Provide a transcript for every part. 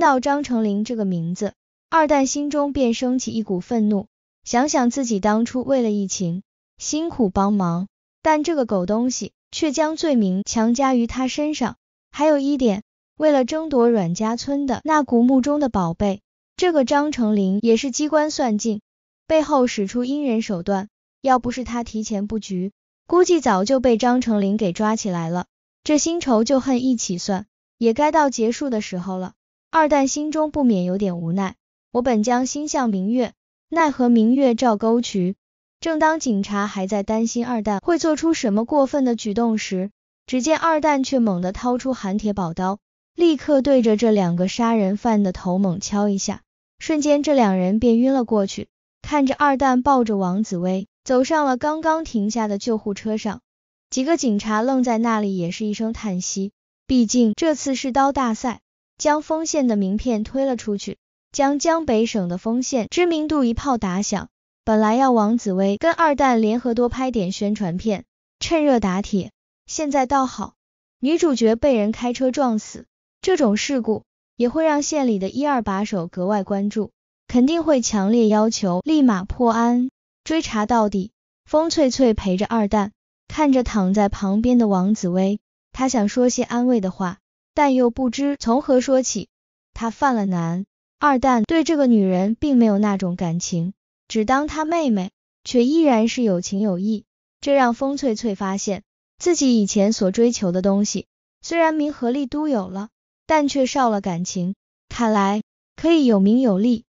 到张成林这个名字，二蛋心中便升起一股愤怒。想想自己当初为了疫情辛苦帮忙，但这个狗东西却将罪名强加于他身上。还有一点，为了争夺阮家村的那古墓中的宝贝，这个张成林也是机关算尽，背后使出阴人手段。要不是他提前布局，估计早就被张成林给抓起来了。这新仇旧恨一起算，也该到结束的时候了。二蛋心中不免有点无奈，我本将心向明月，奈何明月照沟渠。正当警察还在担心二蛋会做出什么过分的举动时，只见二蛋却猛地掏出寒铁宝刀，立刻对着这两个杀人犯的头猛敲一下，瞬间这两人便晕了过去。看着二蛋抱着王紫薇走上了刚刚停下的救护车上，几个警察愣在那里，也是一声叹息。毕竟这次是刀大赛。将丰县的名片推了出去，将江北省的丰县知名度一炮打响。本来要王紫薇跟二蛋联合多拍点宣传片，趁热打铁。现在倒好，女主角被人开车撞死，这种事故也会让县里的一二把手格外关注，肯定会强烈要求立马破案，追查到底。风翠翠陪着二蛋，看着躺在旁边的王紫薇，她想说些安慰的话。但又不知从何说起，他犯了难。二蛋对这个女人并没有那种感情，只当他妹妹，却依然是有情有义。这让风翠翠发现自己以前所追求的东西，虽然名和利都有了，但却少了感情。看来可以有名有利，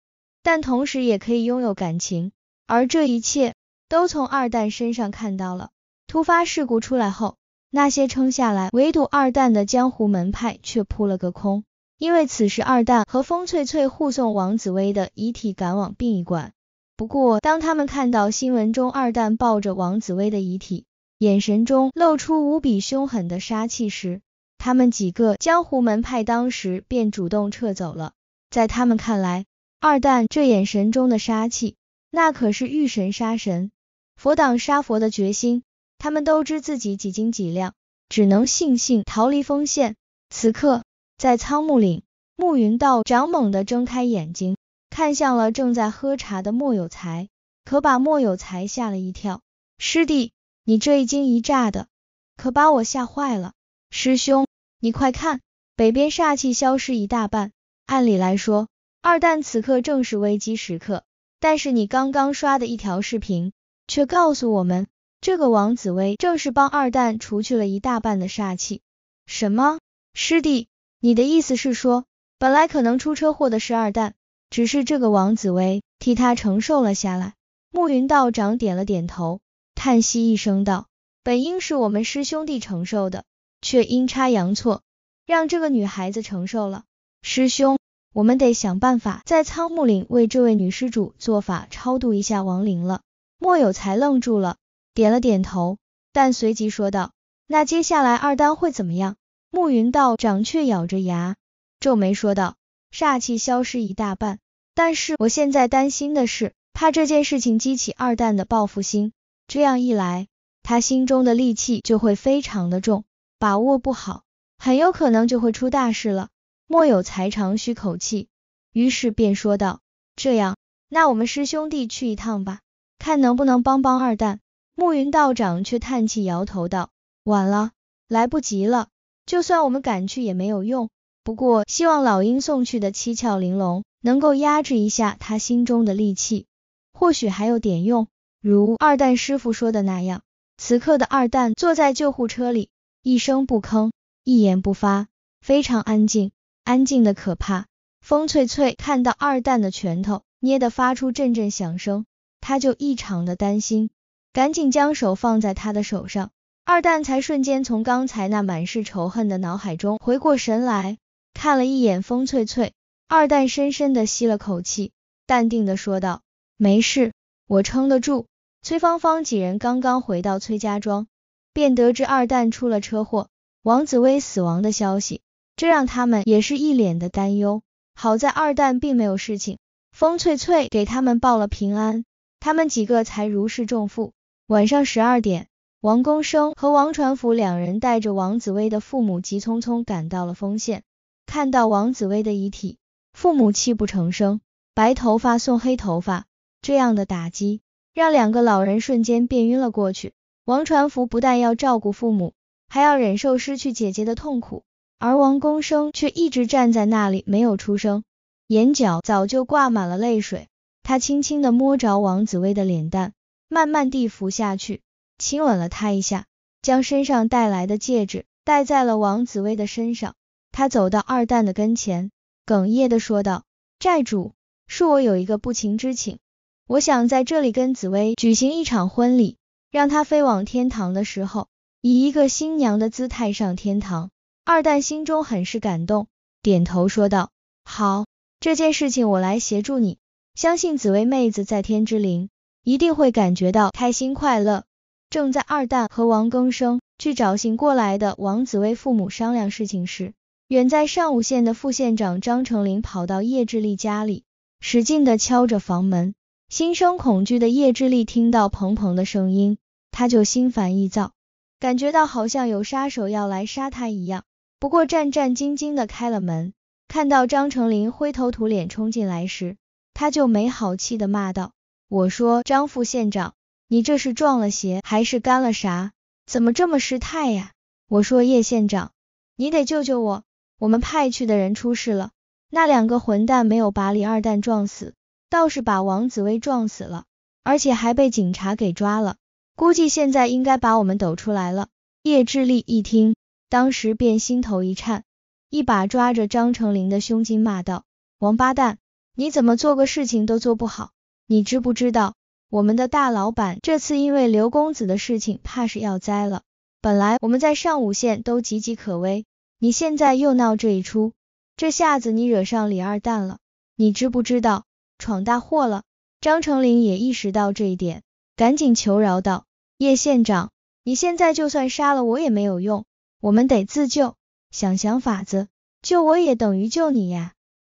但同时也可以拥有感情，而这一切都从二蛋身上看到了。突发事故出来后。那些撑下来，围堵二蛋的江湖门派却扑了个空，因为此时二蛋和风翠翠护送王紫薇的遗体赶往殡仪馆。不过，当他们看到新闻中二蛋抱着王紫薇的遗体，眼神中露出无比凶狠的杀气时，他们几个江湖门派当时便主动撤走了。在他们看来，二蛋这眼神中的杀气，那可是遇神杀神，佛挡杀佛的决心。他们都知自己几斤几两，只能悻悻逃离锋县。此刻，在苍木岭，暮云道长猛地睁开眼睛，看向了正在喝茶的莫有才，可把莫有才吓了一跳。师弟，你这一惊一乍的，可把我吓坏了。师兄，你快看，北边煞气消失一大半。按理来说，二蛋此刻正是危机时刻，但是你刚刚刷的一条视频，却告诉我们。这个王紫薇正是帮二蛋除去了一大半的煞气。什么？师弟，你的意思是说，本来可能出车祸的是二蛋，只是这个王紫薇替他承受了下来？暮云道长点了点头，叹息一声道：“本应是我们师兄弟承受的，却阴差阳错，让这个女孩子承受了。师兄，我们得想办法在苍木岭为这位女施主做法超度一下亡灵了。”莫有才愣住了。点了点头，但随即说道：“那接下来二丹会怎么样？”暮云道长却咬着牙，皱眉说道：“煞气消失一大半，但是我现在担心的是，怕这件事情激起二蛋的报复心，这样一来，他心中的戾气就会非常的重，把握不好，很有可能就会出大事了。”莫有才长吁口气，于是便说道：“这样，那我们师兄弟去一趟吧，看能不能帮帮二蛋。”暮云道长却叹气，摇头道：“晚了，来不及了。就算我们赶去也没有用。不过希望老鹰送去的七窍玲珑能够压制一下他心中的戾气，或许还有点用。如二蛋师傅说的那样，此刻的二蛋坐在救护车里，一声不吭，一言不发，非常安静，安静的可怕。风翠翠看到二蛋的拳头捏得发出阵阵响声，他就异常的担心。”赶紧将手放在他的手上，二蛋才瞬间从刚才那满是仇恨的脑海中回过神来，看了一眼风翠翠，二蛋深深的吸了口气，淡定的说道：“没事，我撑得住。”崔芳芳几人刚刚回到崔家庄，便得知二蛋出了车祸，王紫薇死亡的消息，这让他们也是一脸的担忧。好在二蛋并没有事情，风翠翠给他们报了平安，他们几个才如释重负。晚上十二点，王公生和王传福两人带着王紫薇的父母急匆匆赶到了丰县，看到王紫薇的遗体，父母泣不成声，白头发送黑头发，这样的打击让两个老人瞬间便晕了过去。王传福不但要照顾父母，还要忍受失去姐姐的痛苦，而王公生却一直站在那里没有出声，眼角早就挂满了泪水，他轻轻的摸着王紫薇的脸蛋。慢慢地伏下去，亲吻了他一下，将身上带来的戒指戴在了王紫薇的身上。他走到二蛋的跟前，哽咽的说道：“债主，恕我有一个不情之请，我想在这里跟紫薇举行一场婚礼，让她飞往天堂的时候，以一个新娘的姿态上天堂。”二蛋心中很是感动，点头说道：“好，这件事情我来协助你，相信紫薇妹子在天之灵。”一定会感觉到开心快乐。正在二蛋和王根生去找醒过来的王子薇父母商量事情时，远在上武县的副县长张成林跑到叶志丽家里，使劲的敲着房门。心生恐惧的叶志丽听到鹏鹏的声音，他就心烦意躁，感觉到好像有杀手要来杀他一样。不过战战兢兢的开了门，看到张成林灰头土脸冲进来时，他就没好气的骂道。我说张副县长，你这是撞了邪还是干了啥？怎么这么失态呀？我说叶县长，你得救救我，我们派去的人出事了。那两个混蛋没有把李二蛋撞死，倒是把王紫薇撞死了，而且还被警察给抓了。估计现在应该把我们抖出来了。叶志力一听，当时便心头一颤，一把抓着张成林的胸襟骂道：“王八蛋，你怎么做个事情都做不好！”你知不知道，我们的大老板这次因为刘公子的事情，怕是要栽了。本来我们在上五县都岌岌可危，你现在又闹这一出，这下子你惹上李二蛋了。你知不知道，闯大祸了？张成林也意识到这一点，赶紧求饶道：“叶县长，你现在就算杀了我也没有用，我们得自救，想想法子救我也等于救你呀。”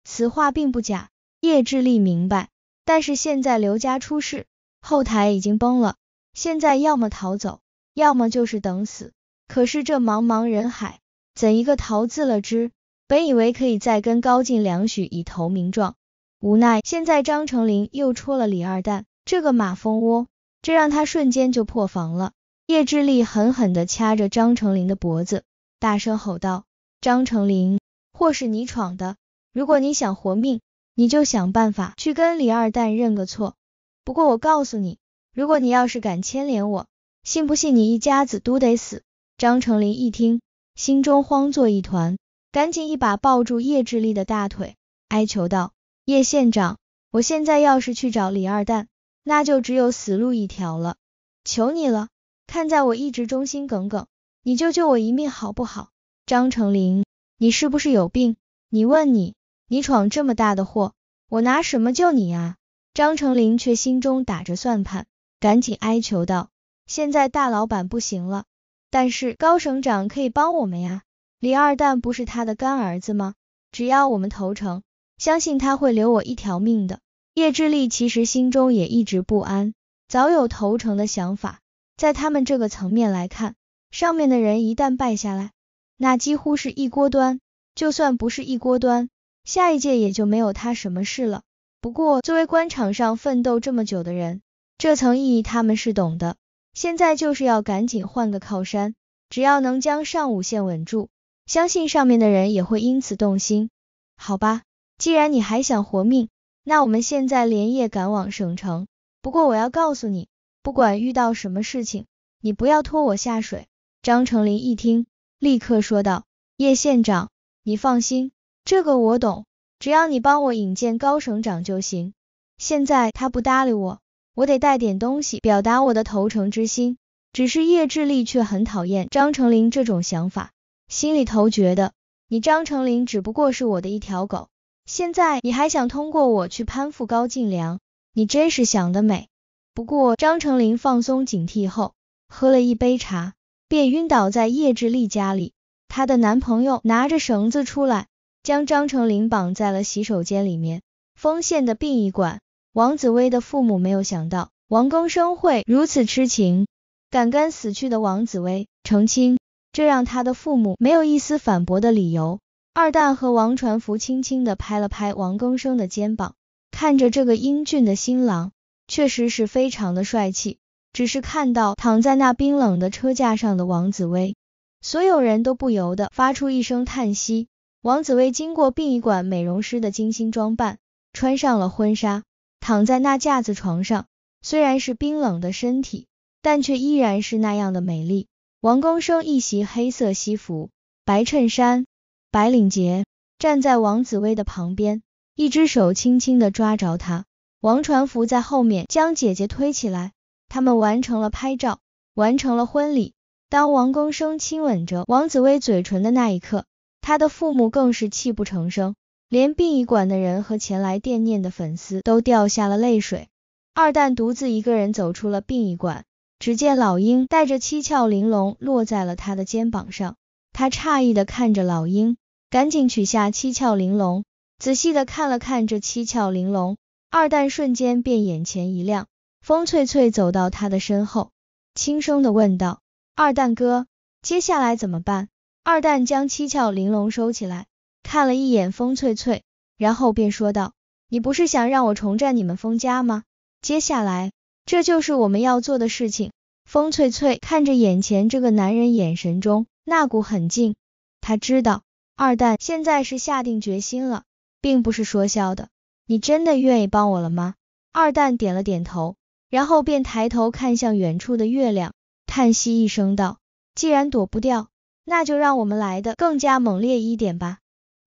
此话并不假。叶志立明白。但是现在刘家出事，后台已经崩了，现在要么逃走，要么就是等死。可是这茫茫人海，怎一个逃字了之？本以为可以再跟高进、梁许以投名状，无奈现在张成林又戳了李二蛋这个马蜂窝，这让他瞬间就破防了。叶志力狠狠的掐着张成林的脖子，大声吼道：“张成林，或是你闯的，如果你想活命。”你就想办法去跟李二蛋认个错。不过我告诉你，如果你要是敢牵连我，信不信你一家子都得死？张成林一听，心中慌作一团，赶紧一把抱住叶志力的大腿，哀求道：“叶县长，我现在要是去找李二蛋，那就只有死路一条了。求你了，看在我一直忠心耿耿，你就救我一命好不好？”张成林，你是不是有病？你问你。你闯这么大的祸，我拿什么救你啊？张成林却心中打着算盘，赶紧哀求道：“现在大老板不行了，但是高省长可以帮我们呀。李二蛋不是他的干儿子吗？只要我们投诚，相信他会留我一条命的。”叶志立其实心中也一直不安，早有投诚的想法。在他们这个层面来看，上面的人一旦败下来，那几乎是一锅端；就算不是一锅端，下一届也就没有他什么事了。不过作为官场上奋斗这么久的人，这层意义他们是懂的。现在就是要赶紧换个靠山，只要能将上五线稳住，相信上面的人也会因此动心。好吧，既然你还想活命，那我们现在连夜赶往省城。不过我要告诉你，不管遇到什么事情，你不要拖我下水。张成林一听，立刻说道：“叶县长，你放心。”这个我懂，只要你帮我引荐高省长就行。现在他不搭理我，我得带点东西表达我的投诚之心。只是叶志丽却很讨厌张成林这种想法，心里头觉得你张成林只不过是我的一条狗，现在你还想通过我去攀附高进良，你真是想得美。不过张成林放松警惕后，喝了一杯茶，便晕倒在叶志丽家里。她的男朋友拿着绳子出来。将张成林绑在了洗手间里面，丰县的殡仪馆，王紫薇的父母没有想到王庚生会如此痴情，敢跟死去的王紫薇成亲，这让他的父母没有一丝反驳的理由。二蛋和王传福轻轻的拍了拍王庚生的肩膀，看着这个英俊的新郎，确实是非常的帅气，只是看到躺在那冰冷的车架上的王紫薇，所有人都不由得发出一声叹息。王紫薇经过殡仪馆美容师的精心装扮，穿上了婚纱，躺在那架子床上，虽然是冰冷的身体，但却依然是那样的美丽。王公生一袭黑色西服、白衬衫、白领结，站在王紫薇的旁边，一只手轻轻的抓着她。王传福在后面将姐姐推起来，他们完成了拍照，完成了婚礼。当王公生亲吻着王紫薇嘴唇的那一刻。他的父母更是泣不成声，连殡仪馆的人和前来惦念的粉丝都掉下了泪水。二蛋独自一个人走出了殡仪馆，只见老鹰带着七窍玲珑落在了他的肩膀上，他诧异的看着老鹰，赶紧取下七窍玲珑，仔细的看了看这七窍玲珑。二蛋瞬间便眼前一亮，风翠翠走到他的身后，轻声的问道：“二蛋哥，接下来怎么办？”二蛋将七窍玲珑收起来，看了一眼风翠翠，然后便说道：“你不是想让我重占你们风家吗？接下来，这就是我们要做的事情。”风翠翠看着眼前这个男人眼神中那股狠劲，他知道二蛋现在是下定决心了，并不是说笑的。你真的愿意帮我了吗？二蛋点了点头，然后便抬头看向远处的月亮，叹息一声道：“既然躲不掉。”那就让我们来的更加猛烈一点吧。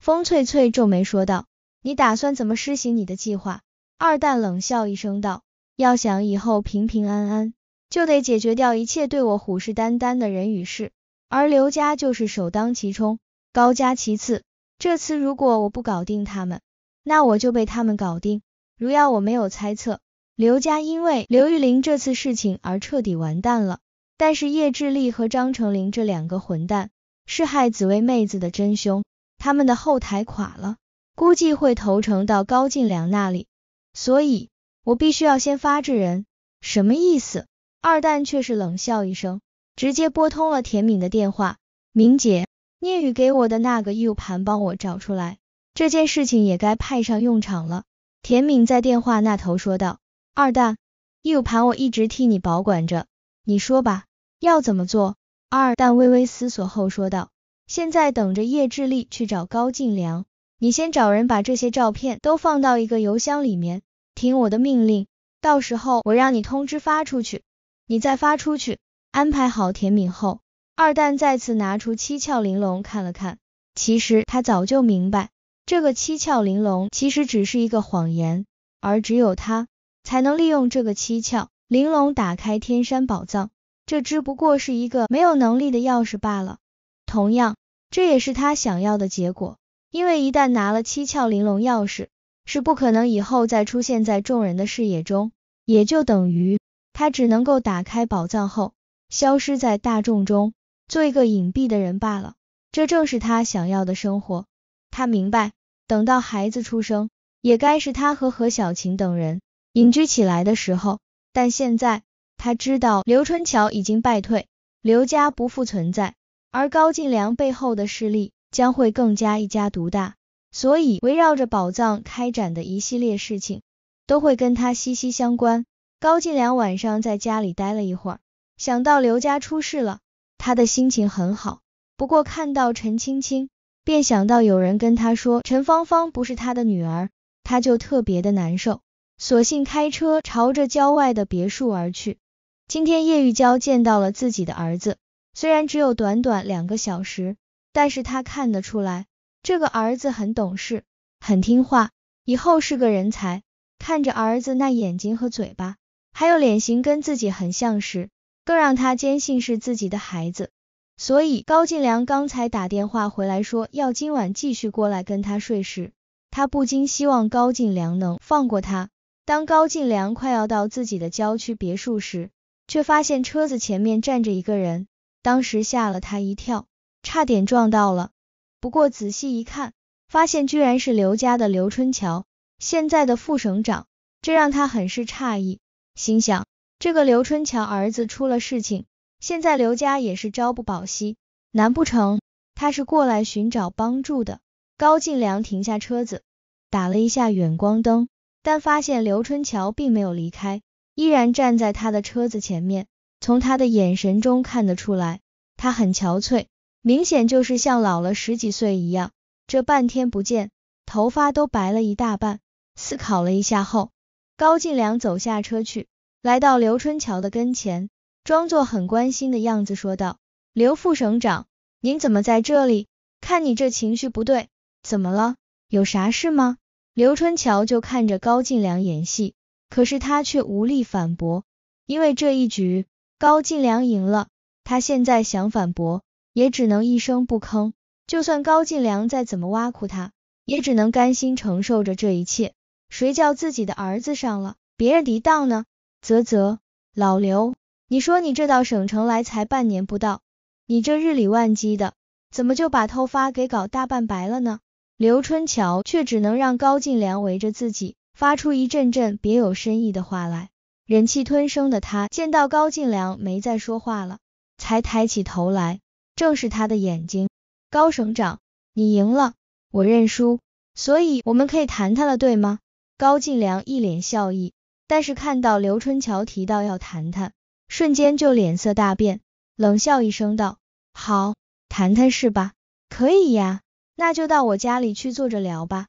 风翠翠皱眉说道：“你打算怎么施行你的计划？”二蛋冷笑一声道：“要想以后平平安安，就得解决掉一切对我虎视眈眈的人与事，而刘家就是首当其冲，高家其次。这次如果我不搞定他们，那我就被他们搞定。如要我没有猜测，刘家因为刘玉玲这次事情而彻底完蛋了，但是叶志丽和张成林这两个混蛋。”是害紫薇妹子的真凶，他们的后台垮了，估计会投诚到高进良那里，所以，我必须要先发制人。什么意思？二蛋却是冷笑一声，直接拨通了田敏的电话。敏姐，聂宇给我的那个 U 盘，帮我找出来，这件事情也该派上用场了。田敏在电话那头说道。二蛋，U 盘我一直替你保管着，你说吧，要怎么做？二蛋微微思索后说道：“现在等着叶志立去找高进良，你先找人把这些照片都放到一个邮箱里面，听我的命令，到时候我让你通知发出去，你再发出去。安排好田敏后，二蛋再次拿出七窍玲珑看了看。其实他早就明白，这个七窍玲珑其实只是一个谎言，而只有他才能利用这个七窍玲珑打开天山宝藏。”这只不过是一个没有能力的钥匙罢了。同样，这也是他想要的结果。因为一旦拿了七窍玲珑钥匙，是不可能以后再出现在众人的视野中，也就等于他只能够打开宝藏后，消失在大众中，做一个隐蔽的人罢了。这正是他想要的生活。他明白，等到孩子出生，也该是他和何小琴等人隐居起来的时候。但现在。他知道刘春桥已经败退，刘家不复存在，而高进良背后的势力将会更加一家独大，所以围绕着宝藏开展的一系列事情都会跟他息息相关。高进良晚上在家里待了一会儿，想到刘家出事了，他的心情很好。不过看到陈青青，便想到有人跟他说陈芳芳不是他的女儿，他就特别的难受，索性开车朝着郊外的别墅而去。今天叶玉娇见到了自己的儿子，虽然只有短短两个小时，但是她看得出来，这个儿子很懂事，很听话，以后是个人才。看着儿子那眼睛和嘴巴，还有脸型跟自己很像时，更让他坚信是自己的孩子。所以高进良刚才打电话回来，说要今晚继续过来跟他睡时，他不禁希望高进良能放过他。当高进良快要到自己的郊区别墅时，却发现车子前面站着一个人，当时吓了他一跳，差点撞到了。不过仔细一看，发现居然是刘家的刘春桥，现在的副省长，这让他很是诧异，心想这个刘春桥儿子出了事情，现在刘家也是朝不保夕，难不成他是过来寻找帮助的？高进良停下车子，打了一下远光灯，但发现刘春桥并没有离开。依然站在他的车子前面，从他的眼神中看得出来，他很憔悴，明显就是像老了十几岁一样。这半天不见，头发都白了一大半。思考了一下后，高进良走下车去，来到刘春桥的跟前，装作很关心的样子说道：“刘副省长，您怎么在这里？看你这情绪不对，怎么了？有啥事吗？”刘春桥就看着高进良演戏。可是他却无力反驳，因为这一局高进良赢了。他现在想反驳，也只能一声不吭。就算高进良再怎么挖苦他，也只能甘心承受着这一切。谁叫自己的儿子上了别人敌当呢？啧啧，老刘，你说你这到省城来才半年不到，你这日理万机的，怎么就把头发给搞大半白了呢？刘春桥却只能让高进良围着自己。发出一阵阵别有深意的话来，忍气吞声的他见到高进良没再说话了，才抬起头来，正是他的眼睛。高省长，你赢了，我认输，所以我们可以谈谈了，对吗？高进良一脸笑意，但是看到刘春桥提到要谈谈，瞬间就脸色大变，冷笑一声道：“好，谈谈是吧？可以呀，那就到我家里去坐着聊吧。”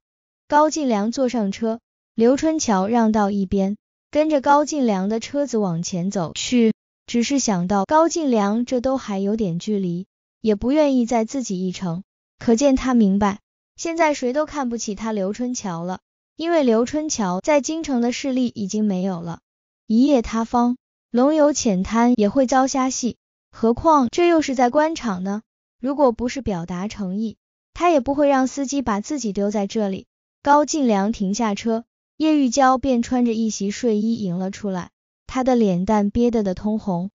高进良坐上车。刘春桥让到一边，跟着高进良的车子往前走去。只是想到高进良这都还有点距离，也不愿意再自己一程。可见他明白，现在谁都看不起他刘春桥了，因为刘春桥在京城的势力已经没有了。一夜塌方，龙游浅滩也会遭虾戏，何况这又是在官场呢？如果不是表达诚意，他也不会让司机把自己丢在这里。高进良停下车。叶玉娇便穿着一袭睡衣迎了出来，她的脸蛋憋得的通红。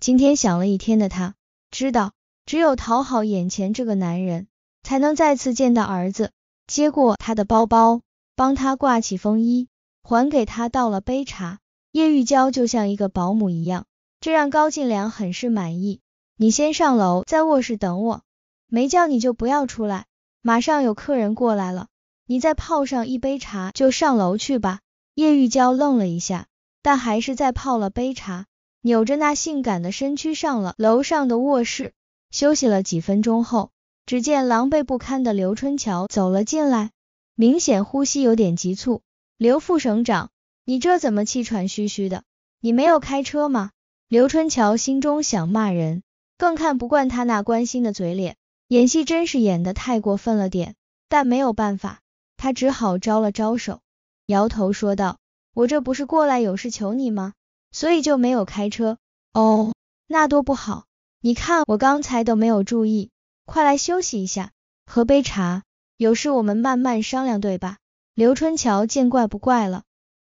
今天想了一天的她，知道只有讨好眼前这个男人，才能再次见到儿子。接过他的包包，帮他挂起风衣，还给他倒了杯茶。叶玉娇就像一个保姆一样，这让高进良很是满意。你先上楼，在卧室等我，没叫你就不要出来，马上有客人过来了。你再泡上一杯茶，就上楼去吧。叶玉娇愣了一下，但还是再泡了杯茶，扭着那性感的身躯上了楼上的卧室。休息了几分钟后，只见狼狈不堪的刘春桥走了进来，明显呼吸有点急促。刘副省长，你这怎么气喘吁吁的？你没有开车吗？刘春桥心中想骂人，更看不惯他那关心的嘴脸，演戏真是演的太过分了点，但没有办法。他只好招了招手，摇头说道：“我这不是过来有事求你吗？所以就没有开车。”哦，那多不好。你看我刚才都没有注意，快来休息一下，喝杯茶，有事我们慢慢商量，对吧？”刘春桥见怪不怪了。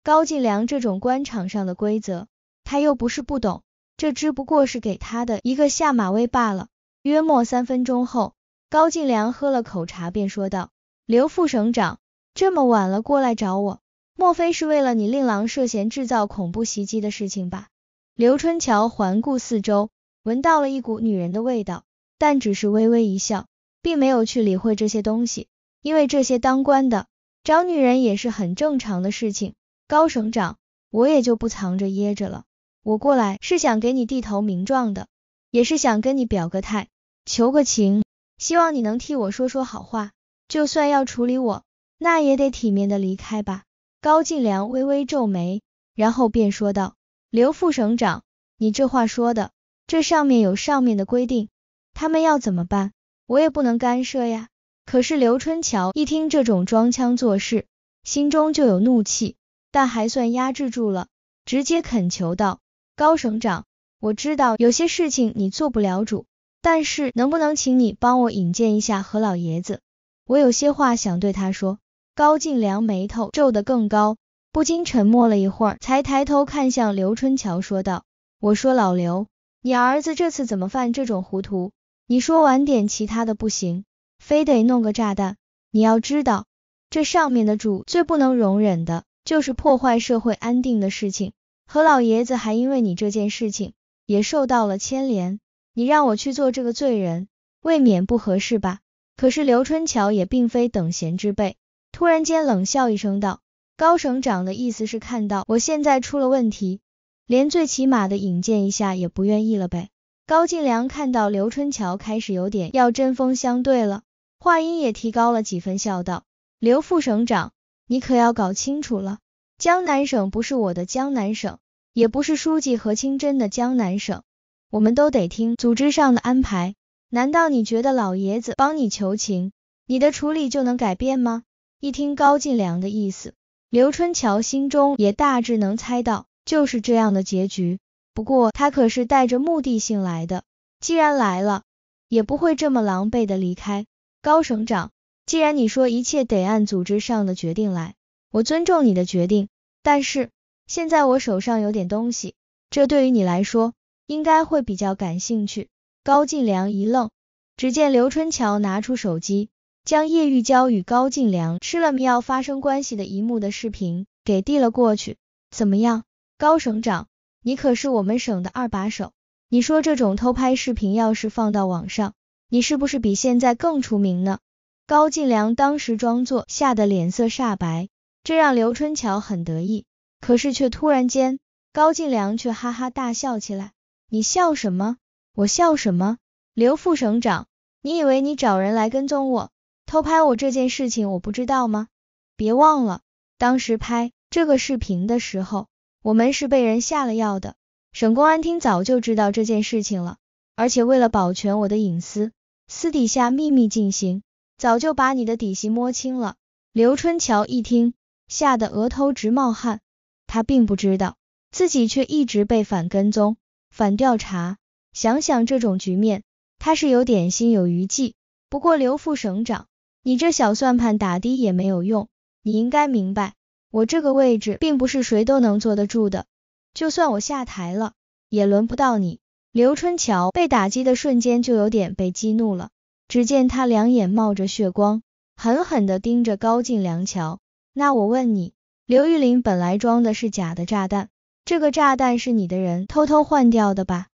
高进良这种官场上的规则，他又不是不懂，这只不过是给他的一个下马威罢了。约莫三分钟后，高进良喝了口茶，便说道。刘副省长，这么晚了过来找我，莫非是为了你令郎涉嫌制造恐怖袭击的事情吧？刘春桥环顾四周，闻到了一股女人的味道，但只是微微一笑，并没有去理会这些东西，因为这些当官的找女人也是很正常的事情。高省长，我也就不藏着掖着了，我过来是想给你递头名状的，也是想跟你表个态，求个情，希望你能替我说说好话。就算要处理我，那也得体面的离开吧。高进良微微皱眉，然后便说道：“刘副省长，你这话说的，这上面有上面的规定，他们要怎么办，我也不能干涉呀。”可是刘春桥一听这种装腔作势，心中就有怒气，但还算压制住了，直接恳求道：“高省长，我知道有些事情你做不了主，但是能不能请你帮我引荐一下何老爷子？”我有些话想对他说，高进良眉头皱得更高，不禁沉默了一会儿，才抬头看向刘春桥说道：“我说老刘，你儿子这次怎么犯这种糊涂？你说晚点其他的不行，非得弄个炸弹？你要知道，这上面的主最不能容忍的就是破坏社会安定的事情。何老爷子还因为你这件事情也受到了牵连，你让我去做这个罪人，未免不合适吧？”可是刘春桥也并非等闲之辈，突然间冷笑一声道：“高省长的意思是看到我现在出了问题，连最起码的引荐一下也不愿意了呗？”高进良看到刘春桥开始有点要针锋相对了，话音也提高了几分，笑道：“刘副省长，你可要搞清楚了，江南省不是我的江南省，也不是书记何清真的江南省，我们都得听组织上的安排。”难道你觉得老爷子帮你求情，你的处理就能改变吗？一听高进良的意思，刘春桥心中也大致能猜到，就是这样的结局。不过他可是带着目的性来的，既然来了，也不会这么狼狈的离开。高省长，既然你说一切得按组织上的决定来，我尊重你的决定。但是现在我手上有点东西，这对于你来说，应该会比较感兴趣。高进良一愣，只见刘春桥拿出手机，将叶玉娇与高进良吃了迷药发生关系的一幕的视频给递了过去。怎么样，高省长，你可是我们省的二把手，你说这种偷拍视频要是放到网上，你是不是比现在更出名呢？高进良当时装作吓得脸色煞白，这让刘春桥很得意。可是却突然间，高进良却哈哈大笑起来。你笑什么？我笑什么？刘副省长，你以为你找人来跟踪我、偷拍我这件事情我不知道吗？别忘了，当时拍这个视频的时候，我们是被人下了药的。省公安厅早就知道这件事情了，而且为了保全我的隐私，私底下秘密进行，早就把你的底细摸清了。刘春桥一听，吓得额头直冒汗。他并不知道，自己却一直被反跟踪、反调查。想想这种局面，他是有点心有余悸。不过刘副省长，你这小算盘打的也没有用，你应该明白，我这个位置并不是谁都能坐得住的。就算我下台了，也轮不到你。刘春桥被打击的瞬间就有点被激怒了，只见他两眼冒着血光，狠狠的盯着高进梁桥。那我问你，刘玉玲本来装的是假的炸弹，这个炸弹是你的人偷偷换掉的吧？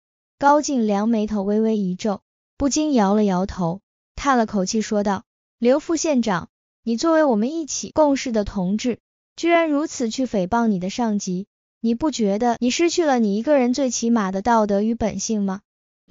高进良眉头微微一皱，不禁摇了摇头，叹了口气，说道：“刘副县长，你作为我们一起共事的同志，居然如此去诽谤你的上级，你不觉得你失去了你一个人最起码的道德与本性吗？”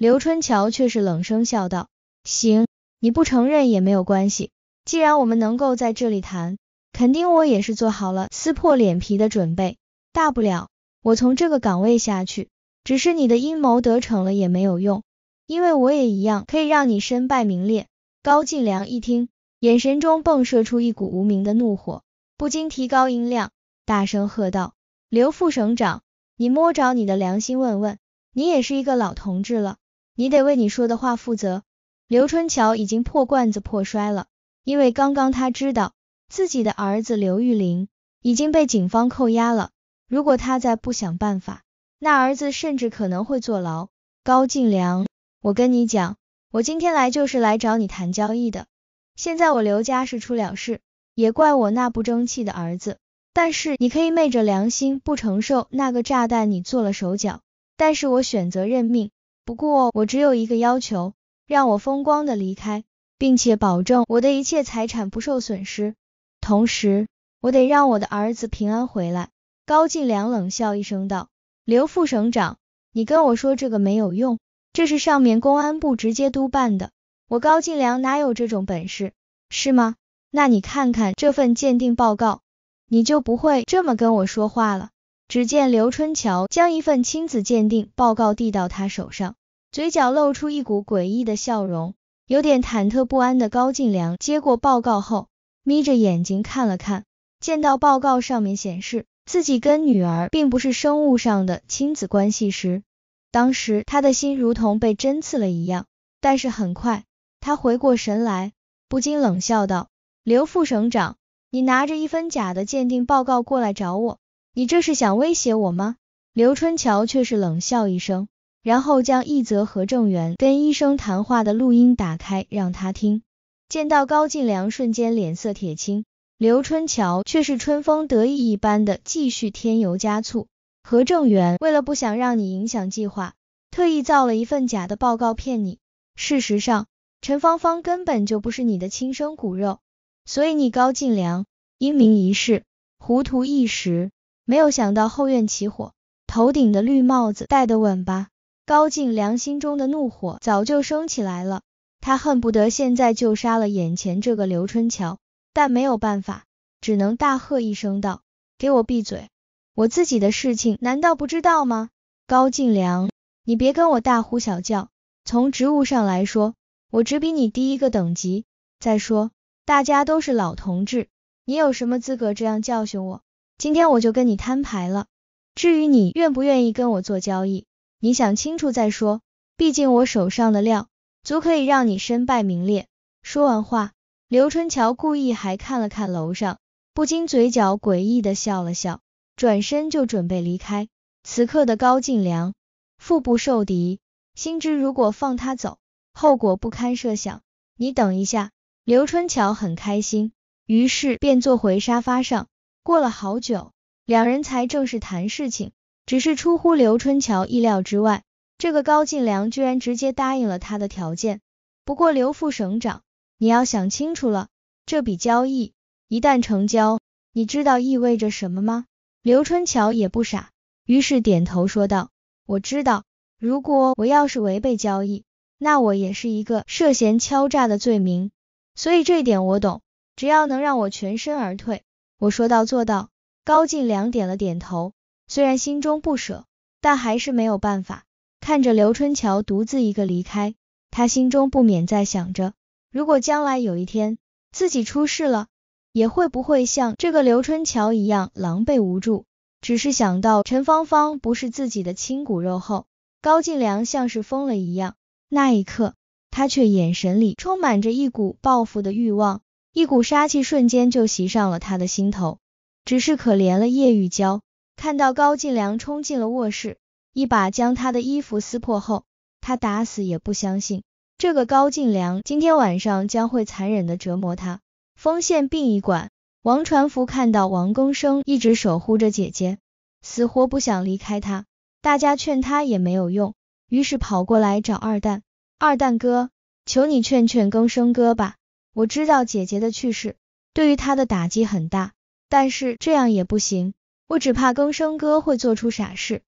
刘春桥却是冷声笑道：“行，你不承认也没有关系。既然我们能够在这里谈，肯定我也是做好了撕破脸皮的准备。大不了我从这个岗位下去。”只是你的阴谋得逞了也没有用，因为我也一样可以让你身败名裂。高进良一听，眼神中迸射出一股无名的怒火，不禁提高音量，大声喝道：“刘副省长，你摸着你的良心问问，你也是一个老同志了，你得为你说的话负责。”刘春桥已经破罐子破摔了，因为刚刚他知道自己的儿子刘玉林已经被警方扣押了，如果他再不想办法。那儿子甚至可能会坐牢。高进良，我跟你讲，我今天来就是来找你谈交易的。现在我刘家是出了事，也怪我那不争气的儿子。但是你可以昧着良心不承受那个炸弹，你做了手脚。但是我选择认命。不过我只有一个要求，让我风光的离开，并且保证我的一切财产不受损失。同时，我得让我的儿子平安回来。高进良冷笑一声道。刘副省长，你跟我说这个没有用，这是上面公安部直接督办的，我高进良哪有这种本事，是吗？那你看看这份鉴定报告，你就不会这么跟我说话了。只见刘春桥将一份亲子鉴定报告递到他手上，嘴角露出一股诡异的笑容，有点忐忑不安的高进良接过报告后，眯着眼睛看了看，见到报告上面显示。自己跟女儿并不是生物上的亲子关系时，当时他的心如同被针刺了一样。但是很快，他回过神来，不禁冷笑道：“刘副省长，你拿着一份假的鉴定报告过来找我，你这是想威胁我吗？”刘春桥却是冷笑一声，然后将一则何正元跟医生谈话的录音打开让他听，见到高进良瞬间脸色铁青。刘春桥却是春风得意一般的继续添油加醋。何正元为了不想让你影响计划，特意造了一份假的报告骗你。事实上，陈芳芳根本就不是你的亲生骨肉，所以你高进良英明一世，糊涂一时，没有想到后院起火，头顶的绿帽子戴得稳吧？高进良心中的怒火早就升起来了，他恨不得现在就杀了眼前这个刘春桥。但没有办法，只能大喝一声道：“给我闭嘴！我自己的事情难道不知道吗？高进良，你别跟我大呼小叫。从职务上来说，我只比你低一个等级。再说，大家都是老同志，你有什么资格这样教训我？今天我就跟你摊牌了。至于你愿不愿意跟我做交易，你想清楚再说。毕竟我手上的料，足可以让你身败名裂。”说完话。刘春桥故意还看了看楼上，不禁嘴角诡异的笑了笑，转身就准备离开。此刻的高进良腹部受敌，心知如果放他走，后果不堪设想。你等一下，刘春桥很开心，于是便坐回沙发上。过了好久，两人才正式谈事情。只是出乎刘春桥意料之外，这个高进良居然直接答应了他的条件。不过刘副省长。你要想清楚了，这笔交易一旦成交，你知道意味着什么吗？刘春桥也不傻，于是点头说道：“我知道，如果我要是违背交易，那我也是一个涉嫌敲诈的罪名，所以这一点我懂。只要能让我全身而退，我说到做到。”高进良点了点头，虽然心中不舍，但还是没有办法。看着刘春桥独自一个离开，他心中不免在想着。如果将来有一天自己出事了，也会不会像这个刘春桥一样狼狈无助？只是想到陈芳芳不是自己的亲骨肉后，高进良像是疯了一样。那一刻，他却眼神里充满着一股报复的欲望，一股杀气瞬间就袭上了他的心头。只是可怜了叶玉娇，看到高进良冲进了卧室，一把将他的衣服撕破后，他打死也不相信。这个高进良今天晚上将会残忍的折磨他。丰县殡仪馆，王传福看到王更生一直守护着姐姐，死活不想离开他，大家劝他也没有用，于是跑过来找二蛋。二蛋哥，求你劝劝更生哥吧。我知道姐姐的去世对于他的打击很大，但是这样也不行，我只怕更生哥会做出傻事。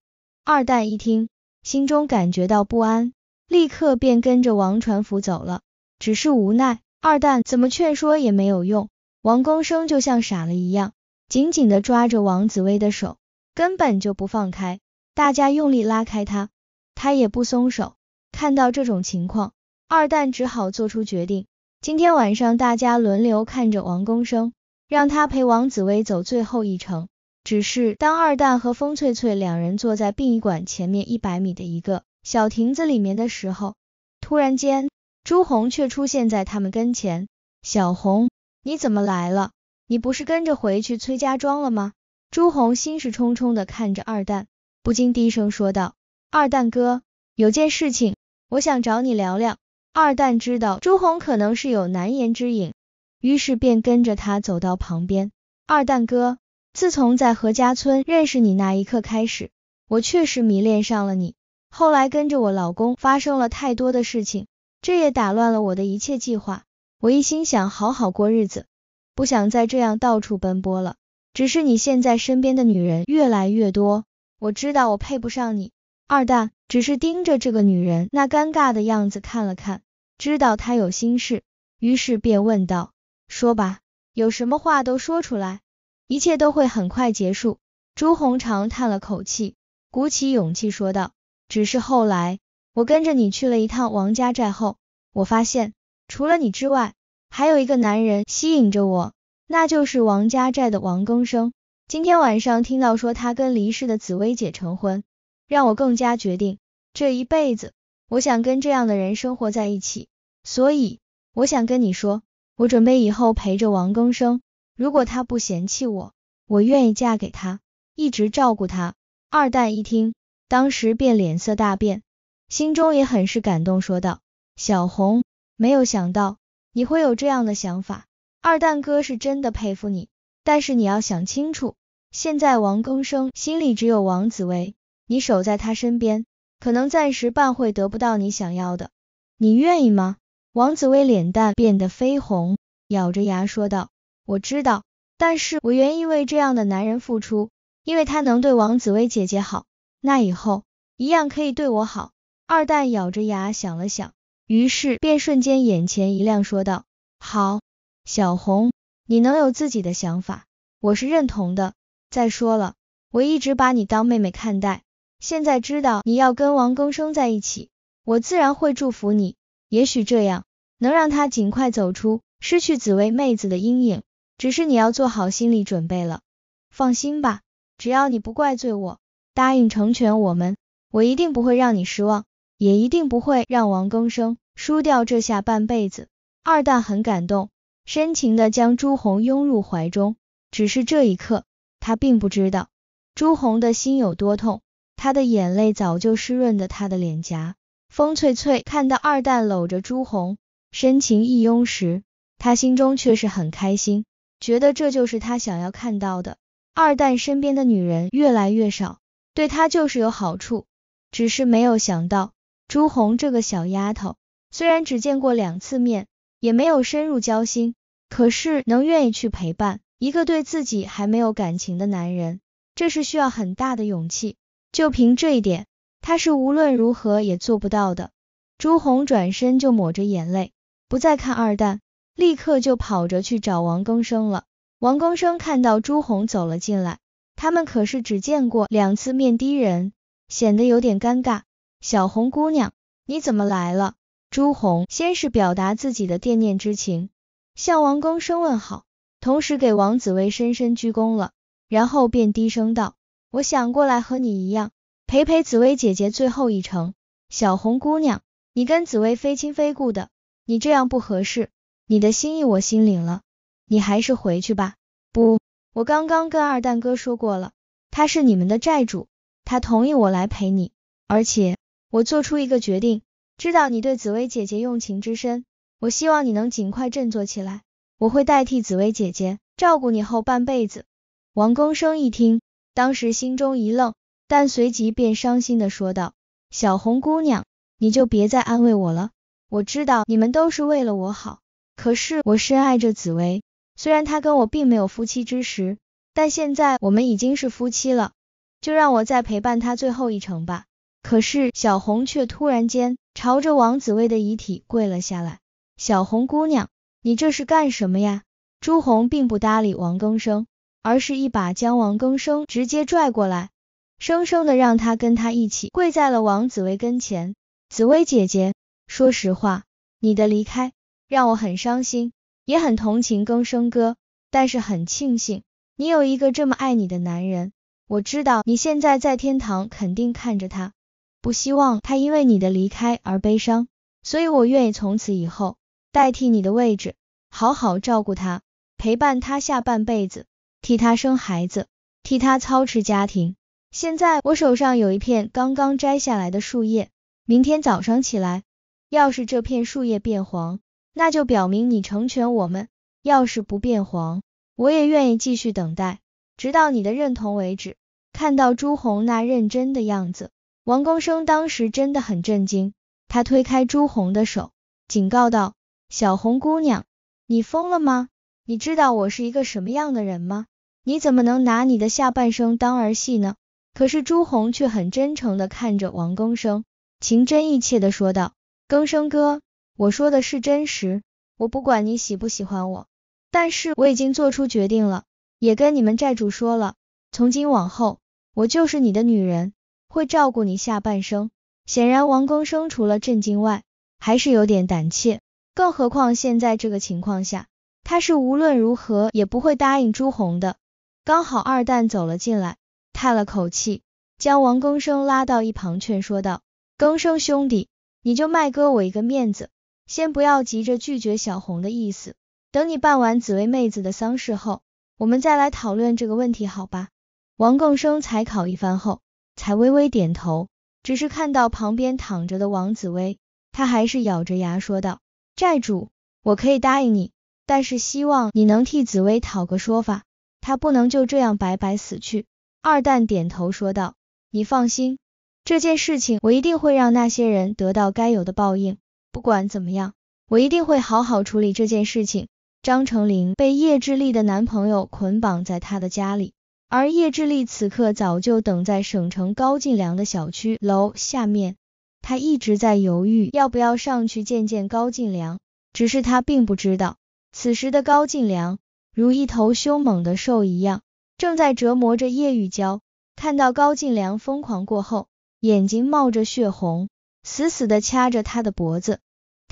二蛋一听，心中感觉到不安。立刻便跟着王传福走了，只是无奈，二蛋怎么劝说也没有用。王功生就像傻了一样，紧紧地抓着王紫薇的手，根本就不放开。大家用力拉开他，他也不松手。看到这种情况，二蛋只好做出决定，今天晚上大家轮流看着王功生，让他陪王紫薇走最后一程。只是当二蛋和风翠翠两人坐在殡仪馆前面一百米的一个。小亭子里面的时候，突然间，朱红却出现在他们跟前。小红，你怎么来了？你不是跟着回去崔家庄了吗？朱红心事重重的看着二蛋，不禁低声说道：“二蛋哥，有件事情，我想找你聊聊。”二蛋知道朱红可能是有难言之隐，于是便跟着他走到旁边。二蛋哥，自从在何家村认识你那一刻开始，我确实迷恋上了你。后来跟着我老公发生了太多的事情，这也打乱了我的一切计划。我一心想好好过日子，不想再这样到处奔波了。只是你现在身边的女人越来越多，我知道我配不上你，二蛋。只是盯着这个女人那尴尬的样子看了看，知道她有心事，于是便问道：“说吧，有什么话都说出来，一切都会很快结束。”朱红长叹了口气，鼓起勇气说道。只是后来，我跟着你去了一趟王家寨后，我发现除了你之外，还有一个男人吸引着我，那就是王家寨的王更生。今天晚上听到说他跟离世的紫薇姐成婚，让我更加决定，这一辈子我想跟这样的人生活在一起。所以我想跟你说，我准备以后陪着王更生，如果他不嫌弃我，我愿意嫁给他，一直照顾他。二蛋一听。当时便脸色大变，心中也很是感动，说道：“小红，没有想到你会有这样的想法，二蛋哥是真的佩服你。但是你要想清楚，现在王庚生心里只有王紫薇，你守在他身边，可能暂时半会得不到你想要的，你愿意吗？”王紫薇脸蛋变得绯红，咬着牙说道：“我知道，但是我愿意为这样的男人付出，因为他能对王紫薇姐姐好。”那以后一样可以对我好。二蛋咬着牙想了想，于是便瞬间眼前一亮，说道：“好，小红，你能有自己的想法，我是认同的。再说了，我一直把你当妹妹看待，现在知道你要跟王庚生在一起，我自然会祝福你。也许这样能让他尽快走出失去紫薇妹子的阴影。只是你要做好心理准备了。放心吧，只要你不怪罪我。”答应成全我们，我一定不会让你失望，也一定不会让王庚生输掉这下半辈子。二蛋很感动，深情的将朱红拥入怀中。只是这一刻，他并不知道朱红的心有多痛，他的眼泪早就湿润的他的脸颊。风翠翠看到二蛋搂着朱红深情一拥时，他心中却是很开心，觉得这就是他想要看到的。二蛋身边的女人越来越少。对他就是有好处，只是没有想到朱红这个小丫头，虽然只见过两次面，也没有深入交心，可是能愿意去陪伴一个对自己还没有感情的男人，这是需要很大的勇气。就凭这一点，他是无论如何也做不到的。朱红转身就抹着眼泪，不再看二蛋，立刻就跑着去找王更生了。王更生看到朱红走了进来。他们可是只见过两次面的人，显得有点尴尬。小红姑娘，你怎么来了？朱红先是表达自己的惦念之情，向王公生问好，同时给王紫薇深深鞠躬了，然后便低声道：“我想过来和你一样，陪陪紫薇姐姐最后一程。”小红姑娘，你跟紫薇非亲非故的，你这样不合适。你的心意我心领了，你还是回去吧。不。我刚刚跟二蛋哥说过了，他是你们的债主，他同意我来陪你，而且我做出一个决定，知道你对紫薇姐姐用情之深，我希望你能尽快振作起来，我会代替紫薇姐姐照顾你后半辈子。王公生一听，当时心中一愣，但随即便伤心的说道：“小红姑娘，你就别再安慰我了，我知道你们都是为了我好，可是我深爱着紫薇。”虽然他跟我并没有夫妻之实，但现在我们已经是夫妻了，就让我再陪伴他最后一程吧。可是小红却突然间朝着王子薇的遗体跪了下来。小红姑娘，你这是干什么呀？朱红并不搭理王更生，而是一把将王更生直接拽过来，生生的让他跟他一起跪在了王子薇跟前。紫薇姐姐，说实话，你的离开让我很伤心。也很同情更生哥，但是很庆幸你有一个这么爱你的男人。我知道你现在在天堂肯定看着他，不希望他因为你的离开而悲伤，所以我愿意从此以后代替你的位置，好好照顾他，陪伴他下半辈子，替他生孩子，替他操持家庭。现在我手上有一片刚刚摘下来的树叶，明天早上起来，要是这片树叶变黄，那就表明你成全我们。要是不变黄，我也愿意继续等待，直到你的认同为止。看到朱红那认真的样子，王庚生当时真的很震惊。他推开朱红的手，警告道：“小红姑娘，你疯了吗？你知道我是一个什么样的人吗？你怎么能拿你的下半生当儿戏呢？”可是朱红却很真诚的看着王庚生，情真意切的说道：“庚生哥。”我说的是真实，我不管你喜不喜欢我，但是我已经做出决定了，也跟你们债主说了，从今往后我就是你的女人，会照顾你下半生。显然王更生除了震惊外，还是有点胆怯，更何况现在这个情况下，他是无论如何也不会答应朱红的。刚好二蛋走了进来，叹了口气，将王更生拉到一旁劝说道：“更生兄弟，你就卖哥我一个面子。”先不要急着拒绝小红的意思，等你办完紫薇妹子的丧事后，我们再来讨论这个问题，好吧？王更生采考一番后，才微微点头，只是看到旁边躺着的王紫薇，他还是咬着牙说道：“债主，我可以答应你，但是希望你能替紫薇讨个说法，她不能就这样白白死去。”二蛋点头说道：“你放心，这件事情我一定会让那些人得到该有的报应。”不管怎么样，我一定会好好处理这件事情。张成林被叶志丽的男朋友捆绑在他的家里，而叶志丽此刻早就等在省城高进良的小区楼下面。他一直在犹豫要不要上去见见高进良，只是他并不知道，此时的高进良如一头凶猛的兽一样，正在折磨着叶玉娇。看到高进良疯狂过后，眼睛冒着血红，死死地掐着他的脖子。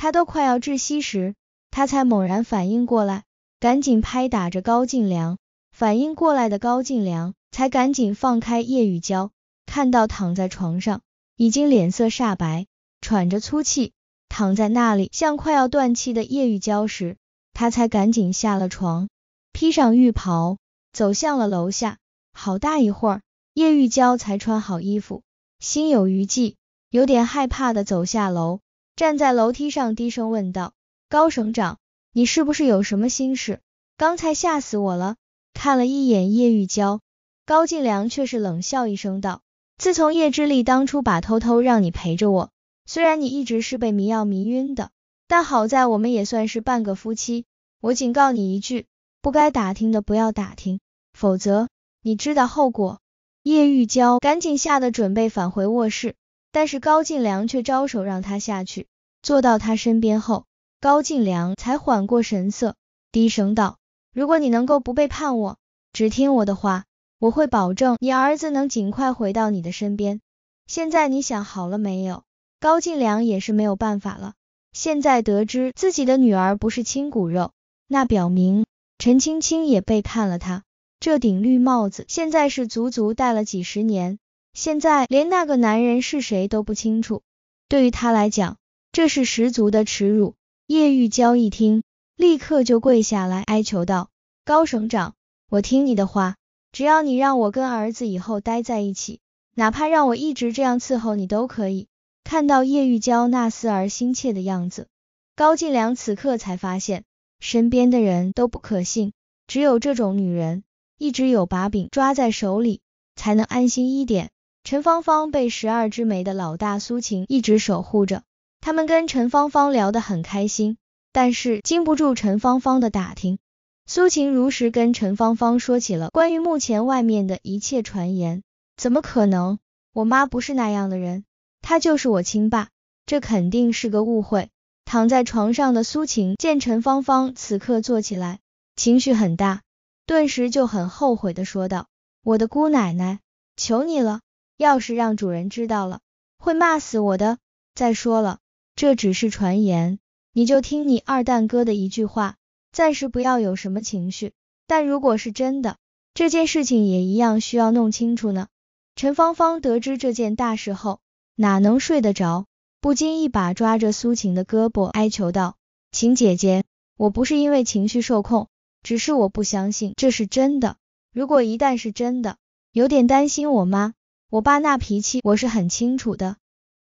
他都快要窒息时，他才猛然反应过来，赶紧拍打着高进良。反应过来的高进良才赶紧放开叶玉娇，看到躺在床上已经脸色煞白、喘着粗气躺在那里像快要断气的叶玉娇时，他才赶紧下了床，披上浴袍走向了楼下。好大一会儿，叶玉娇才穿好衣服，心有余悸，有点害怕的走下楼。站在楼梯上，低声问道：“高省长，你是不是有什么心事？刚才吓死我了！”看了一眼叶玉娇，高进良却是冷笑一声道：“自从叶之力当初把偷偷让你陪着我，虽然你一直是被迷药迷晕的，但好在我们也算是半个夫妻。我警告你一句，不该打听的不要打听，否则你知道后果。”叶玉娇赶紧吓得准备返回卧室。但是高进良却招手让他下去，坐到他身边后，高进良才缓过神色，低声道：“如果你能够不背叛我，只听我的话，我会保证你儿子能尽快回到你的身边。现在你想好了没有？”高进良也是没有办法了，现在得知自己的女儿不是亲骨肉，那表明陈青青也背叛了他，这顶绿帽子现在是足足戴了几十年。现在连那个男人是谁都不清楚，对于他来讲，这是十足的耻辱。叶玉娇一听，立刻就跪下来哀求道：“高省长，我听你的话，只要你让我跟儿子以后待在一起，哪怕让我一直这样伺候你都可以。”看到叶玉娇那思儿心切的样子，高进良此刻才发现，身边的人都不可信，只有这种女人，一直有把柄抓在手里，才能安心一点。陈芳芳被十二枝梅的老大苏晴一直守护着，他们跟陈芳芳聊得很开心，但是经不住陈芳芳的打听，苏晴如实跟陈芳芳说起了关于目前外面的一切传言。怎么可能？我妈不是那样的人，她就是我亲爸，这肯定是个误会。躺在床上的苏晴见陈芳芳此刻坐起来，情绪很大，顿时就很后悔的说道：“我的姑奶奶，求你了。”要是让主人知道了，会骂死我的。再说了，这只是传言，你就听你二蛋哥的一句话，暂时不要有什么情绪。但如果是真的，这件事情也一样需要弄清楚呢。陈芳芳得知这件大事后，哪能睡得着？不禁一把抓着苏晴的胳膊，哀求道：“晴姐姐，我不是因为情绪受控，只是我不相信这是真的。如果一旦是真的，有点担心我妈。”我爸那脾气我是很清楚的，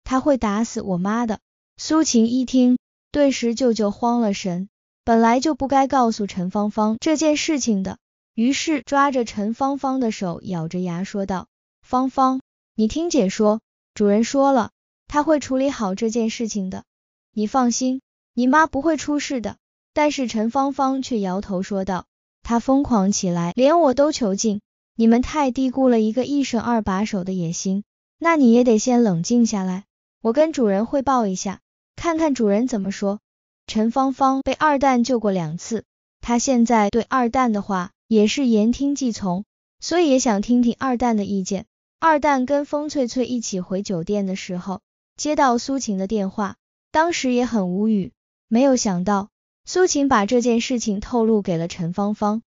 他会打死我妈的。苏晴一听，顿时舅舅慌了神，本来就不该告诉陈芳芳这件事情的，于是抓着陈芳芳的手，咬着牙说道：“芳芳，你听姐说，主人说了，他会处理好这件事情的，你放心，你妈不会出事的。”但是陈芳芳却摇头说道：“她疯狂起来，连我都囚禁。”你们太低估了一个一省二把手的野心，那你也得先冷静下来。我跟主人汇报一下，看看主人怎么说。陈芳芳被二蛋救过两次，她现在对二蛋的话也是言听计从，所以也想听听二蛋的意见。二蛋跟风翠翠一起回酒店的时候，接到苏晴的电话，当时也很无语，没有想到苏晴把这件事情透露给了陈芳芳。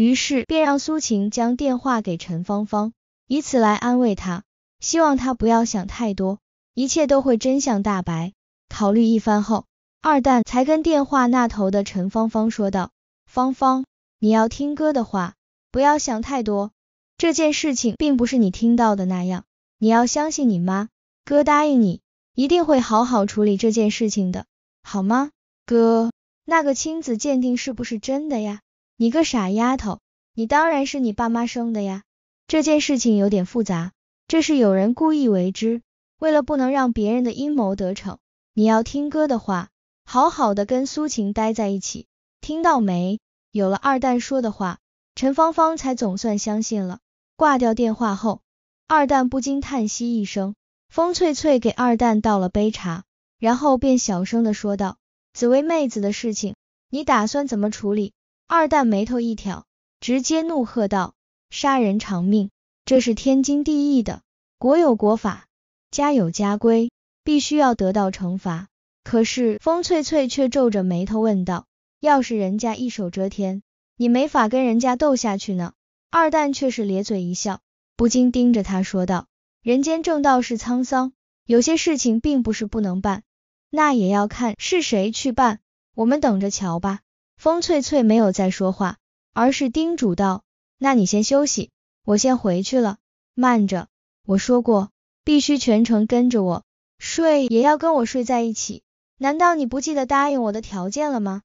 于是便让苏晴将电话给陈芳芳，以此来安慰她，希望她不要想太多，一切都会真相大白。考虑一番后，二蛋才跟电话那头的陈芳芳说道：“芳芳，你要听哥的话，不要想太多，这件事情并不是你听到的那样，你要相信你妈。哥答应你，一定会好好处理这件事情的，好吗？哥，那个亲子鉴定是不是真的呀？”你个傻丫头，你当然是你爸妈生的呀。这件事情有点复杂，这是有人故意为之，为了不能让别人的阴谋得逞。你要听哥的话，好好的跟苏晴待在一起，听到没？有了二蛋说的话，陈芳芳才总算相信了。挂掉电话后，二蛋不禁叹息一声。风翠翠给二蛋倒了杯茶，然后便小声的说道：“紫薇妹子的事情，你打算怎么处理？”二蛋眉头一挑，直接怒喝道：“杀人偿命，这是天经地义的，国有国法，家有家规，必须要得到惩罚。”可是风翠翠却皱着眉头问道：“要是人家一手遮天，你没法跟人家斗下去呢？”二蛋却是咧嘴一笑，不禁盯着他说道：“人间正道是沧桑，有些事情并不是不能办，那也要看是谁去办。我们等着瞧吧。”风翠翠没有再说话，而是叮嘱道：“那你先休息，我先回去了。慢着，我说过必须全程跟着我，睡也要跟我睡在一起。难道你不记得答应我的条件了吗？”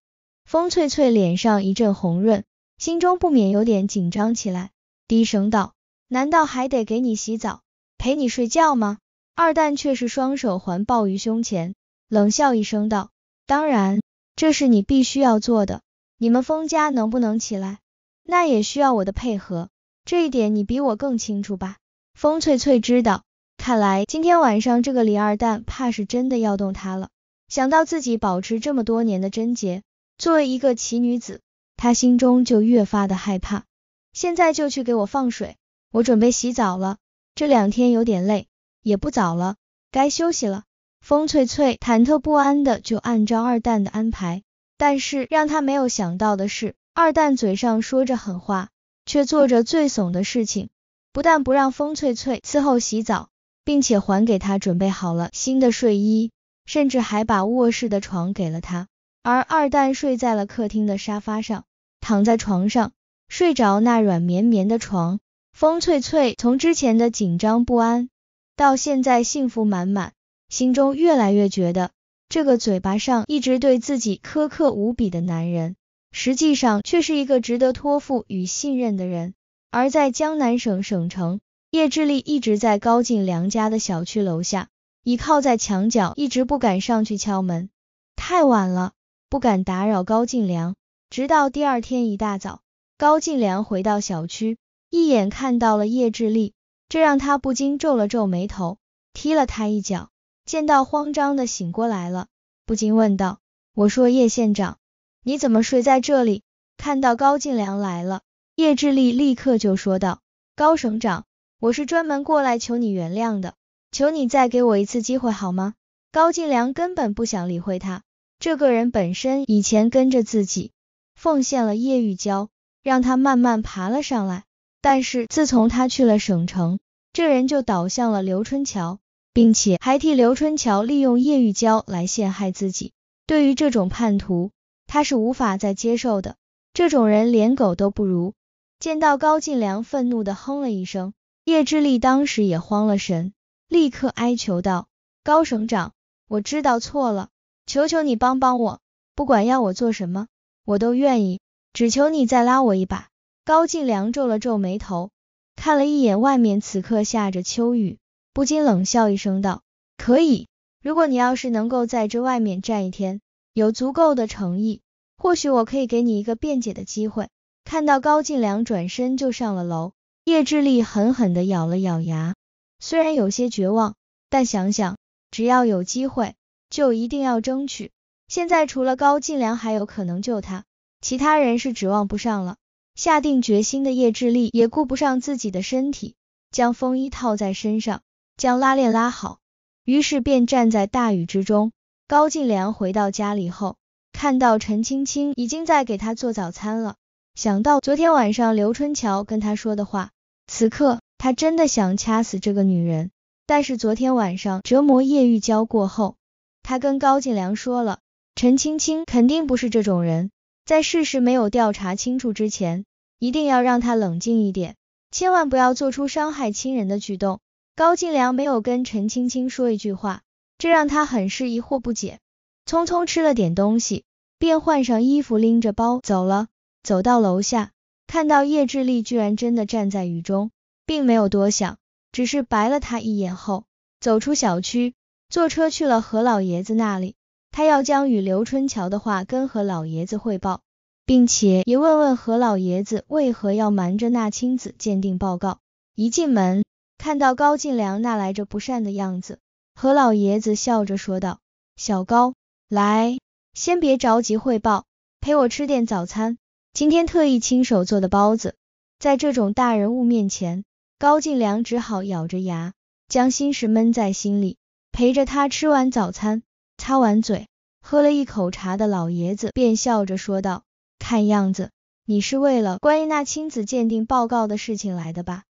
风翠翠脸上一阵红润，心中不免有点紧张起来，低声道：“难道还得给你洗澡，陪你睡觉吗？”二蛋却是双手环抱于胸前，冷笑一声道：“当然。”这是你必须要做的，你们封家能不能起来，那也需要我的配合，这一点你比我更清楚吧？风翠翠知道，看来今天晚上这个李二蛋怕是真的要动她了。想到自己保持这么多年的贞洁，作为一个奇女子，她心中就越发的害怕。现在就去给我放水，我准备洗澡了。这两天有点累，也不早了，该休息了。风翠翠忐忑不安的就按照二蛋的安排，但是让他没有想到的是，二蛋嘴上说着狠话，却做着最怂的事情。不但不让风翠翠伺候洗澡，并且还给他准备好了新的睡衣，甚至还把卧室的床给了他。而二蛋睡在了客厅的沙发上，躺在床上睡着那软绵绵的床。风翠翠从之前的紧张不安，到现在幸福满满。心中越来越觉得，这个嘴巴上一直对自己苛刻无比的男人，实际上却是一个值得托付与信任的人。而在江南省省城，叶志立一直在高进良家的小区楼下，倚靠在墙角，一直不敢上去敲门。太晚了，不敢打扰高进良。直到第二天一大早，高进良回到小区，一眼看到了叶志立，这让他不禁皱了皱眉头，踢了他一脚。见到慌张的醒过来了，不禁问道：“我说叶县长，你怎么睡在这里？”看到高进良来了，叶志立立刻就说道：“高省长，我是专门过来求你原谅的，求你再给我一次机会好吗？”高进良根本不想理会他，这个人本身以前跟着自己，奉献了叶玉娇，让他慢慢爬了上来，但是自从他去了省城，这人就倒向了刘春桥。并且还替刘春桥利用叶玉娇来陷害自己，对于这种叛徒，他是无法再接受的。这种人连狗都不如。见到高进良，愤怒的哼了一声。叶志力当时也慌了神，立刻哀求道：“高省长，我知道错了，求求你帮帮我，不管要我做什么，我都愿意，只求你再拉我一把。”高进良皱了皱眉头，看了一眼外面，此刻下着秋雨。不禁冷笑一声道：“可以，如果你要是能够在这外面站一天，有足够的诚意，或许我可以给你一个辩解的机会。”看到高进良转身就上了楼，叶志立狠狠地咬了咬牙。虽然有些绝望，但想想只要有机会，就一定要争取。现在除了高进良还有可能救他，其他人是指望不上了。下定决心的叶志立也顾不上自己的身体，将风衣套在身上。将拉链拉好，于是便站在大雨之中。高进良回到家里后，看到陈青青已经在给他做早餐了。想到昨天晚上刘春桥跟他说的话，此刻他真的想掐死这个女人。但是昨天晚上折磨叶玉娇过后，他跟高进良说了，陈青青肯定不是这种人，在事实没有调查清楚之前，一定要让她冷静一点，千万不要做出伤害亲人的举动。高进良没有跟陈青青说一句话，这让他很是疑惑不解。匆匆吃了点东西，便换上衣服，拎着包走了。走到楼下，看到叶志丽居然真的站在雨中，并没有多想，只是白了他一眼后，走出小区，坐车去了何老爷子那里。他要将与刘春桥的话跟何老爷子汇报，并且也问问何老爷子为何要瞒着那亲子鉴定报告。一进门。看到高进良那来者不善的样子，何老爷子笑着说道：“小高，来，先别着急汇报，陪我吃点早餐。今天特意亲手做的包子。”在这种大人物面前，高进良只好咬着牙，将心事闷在心里，陪着他吃完早餐，擦完嘴，喝了一口茶的老爷子便笑着说道：“看样子，你是为了关于那亲子鉴定报告的事情来的吧？”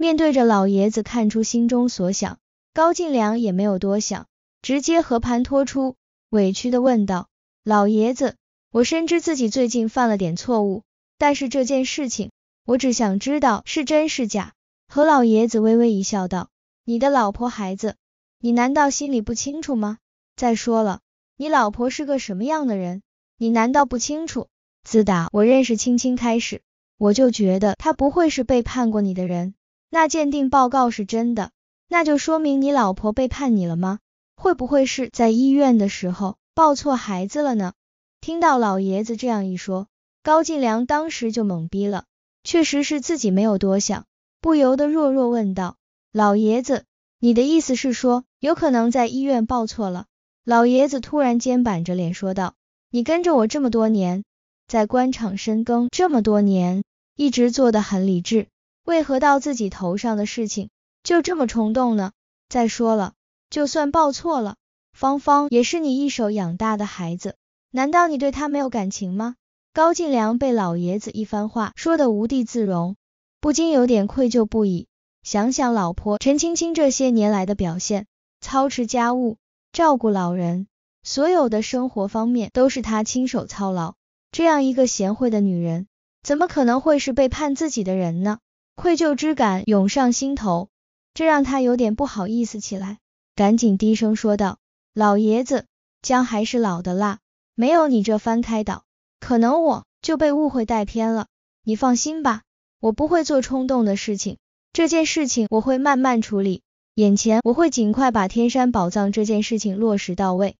面对着老爷子看出心中所想，高进良也没有多想，直接和盘托出，委屈的问道：“老爷子，我深知自己最近犯了点错误，但是这件事情，我只想知道是真是假。”何老爷子微微一笑道：“你的老婆孩子，你难道心里不清楚吗？再说了，你老婆是个什么样的人，你难道不清楚？自打我认识青青开始，我就觉得她不会是背叛过你的人。”那鉴定报告是真的，那就说明你老婆背叛你了吗？会不会是在医院的时候抱错孩子了呢？听到老爷子这样一说，高进良当时就懵逼了，确实是自己没有多想，不由得弱弱问道：“老爷子，你的意思是说，有可能在医院抱错了？”老爷子突然间板着脸说道：“你跟着我这么多年，在官场深耕这么多年，一直做得很理智。”为何到自己头上的事情就这么冲动呢？再说了，就算抱错了，芳芳也是你一手养大的孩子，难道你对她没有感情吗？高进良被老爷子一番话说得无地自容，不禁有点愧疚不已。想想老婆陈青青这些年来的表现，操持家务，照顾老人，所有的生活方面都是她亲手操劳。这样一个贤惠的女人，怎么可能会是背叛自己的人呢？愧疚之感涌上心头，这让他有点不好意思起来，赶紧低声说道：“老爷子，姜还是老的辣，没有你这番开导，可能我就被误会带偏了。你放心吧，我不会做冲动的事情，这件事情我会慢慢处理。眼前我会尽快把天山宝藏这件事情落实到位。”